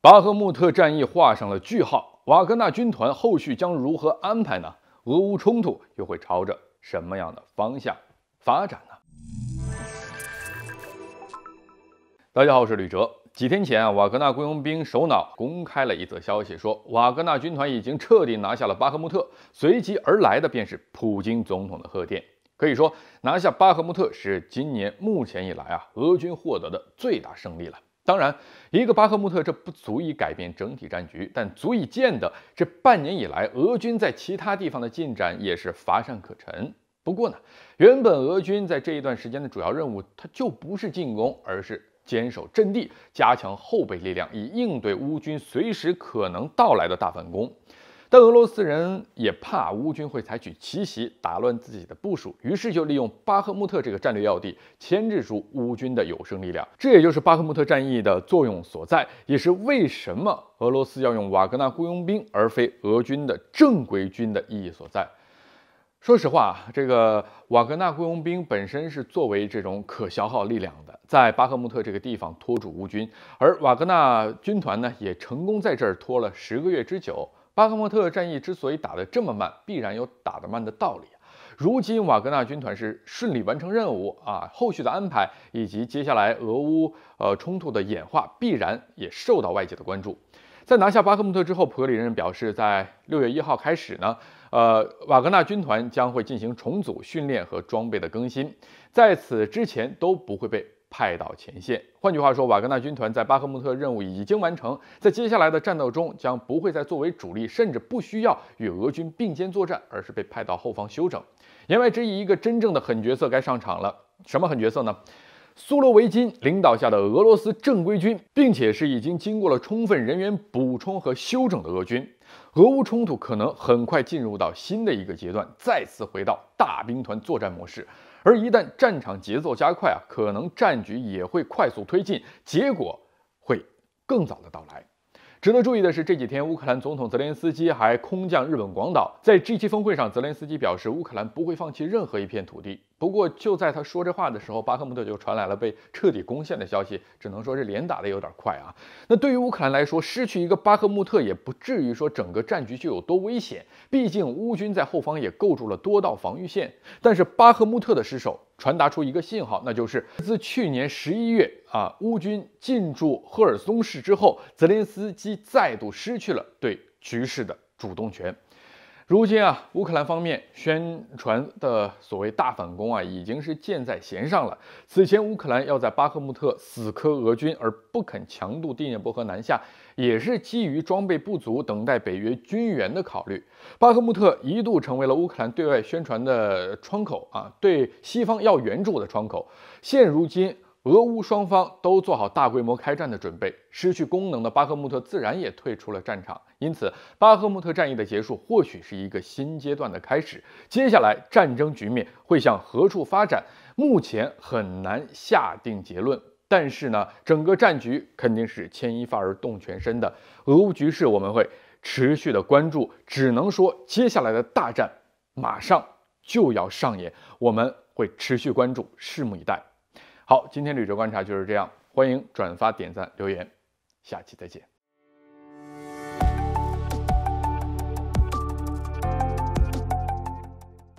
巴赫穆特战役画上了句号，瓦格纳军团后续将如何安排呢？俄乌冲突又会朝着什么样的方向发展呢？大家好，我是吕哲。几天前，啊，瓦格纳雇佣兵首脑公开了一则消息，说瓦格纳军团已经彻底拿下了巴赫穆特，随即而来的便是普京总统的贺电。可以说，拿下巴赫穆特是今年目前以来啊俄军获得的最大胜利了。当然，一个巴赫穆特这不足以改变整体战局，但足以见得这半年以来俄军在其他地方的进展也是乏善可陈。不过呢，原本俄军在这一段时间的主要任务，它就不是进攻，而是坚守阵地，加强后备力量，以应对乌军随时可能到来的大反攻。但俄罗斯人也怕乌军会采取奇袭，打乱自己的部署，于是就利用巴赫穆特这个战略要地，牵制住乌军的有生力量。这也就是巴赫穆特战役的作用所在，也是为什么俄罗斯要用瓦格纳雇佣兵而非俄军的正规军的意义所在。说实话，这个瓦格纳雇佣兵本身是作为这种可消耗力量的，在巴赫穆特这个地方拖住乌军，而瓦格纳军团呢，也成功在这儿拖了十个月之久。巴赫穆特战役之所以打得这么慢，必然有打得慢的道理。如今瓦格纳军团是顺利完成任务啊，后续的安排以及接下来俄乌呃冲突的演化，必然也受到外界的关注。在拿下巴赫穆特之后，普里任表示，在六月一号开始呢，呃，瓦格纳军团将会进行重组、训练和装备的更新，在此之前都不会被。派到前线。换句话说，瓦格纳军团在巴赫穆特任务已经完成，在接下来的战斗中将不会再作为主力，甚至不需要与俄军并肩作战，而是被派到后方休整。言外之意，一个真正的狠角色该上场了。什么狠角色呢？苏罗维金领导下的俄罗斯正规军，并且是已经经过了充分人员补充和休整的俄军。俄乌冲突可能很快进入到新的一个阶段，再次回到大兵团作战模式。而一旦战场节奏加快啊，可能战局也会快速推进，结果会更早的到来。值得注意的是，这几天乌克兰总统泽连斯基还空降日本广岛，在 G7 峰会上，泽连斯基表示乌克兰不会放弃任何一片土地。不过就在他说这话的时候，巴赫穆特就传来了被彻底攻陷的消息，只能说是连打的有点快啊。那对于乌克兰来说，失去一个巴赫穆特也不至于说整个战局就有多危险，毕竟乌军在后方也构筑了多道防御线。但是巴赫穆特的失守传达出一个信号，那就是自去年十一月啊，乌军进驻赫尔松市之后，泽连斯基再度失去了对局势的主动权。如今啊，乌克兰方面宣传的所谓大反攻啊，已经是箭在弦上了。此前，乌克兰要在巴赫穆特死磕俄军而不肯强渡第聂伯河南下，也是基于装备不足、等待北约军援的考虑。巴赫穆特一度成为了乌克兰对外宣传的窗口啊，对西方要援助的窗口。现如今。俄乌双方都做好大规模开战的准备，失去功能的巴赫穆特自然也退出了战场。因此，巴赫穆特战役的结束或许是一个新阶段的开始。接下来战争局面会向何处发展，目前很难下定结论。但是呢，整个战局肯定是牵一发而动全身的。俄乌局势我们会持续的关注，只能说接下来的大战马上就要上演，我们会持续关注，拭目以待。好，今天旅职观察就是这样，欢迎转发、点赞、留言，下期再见。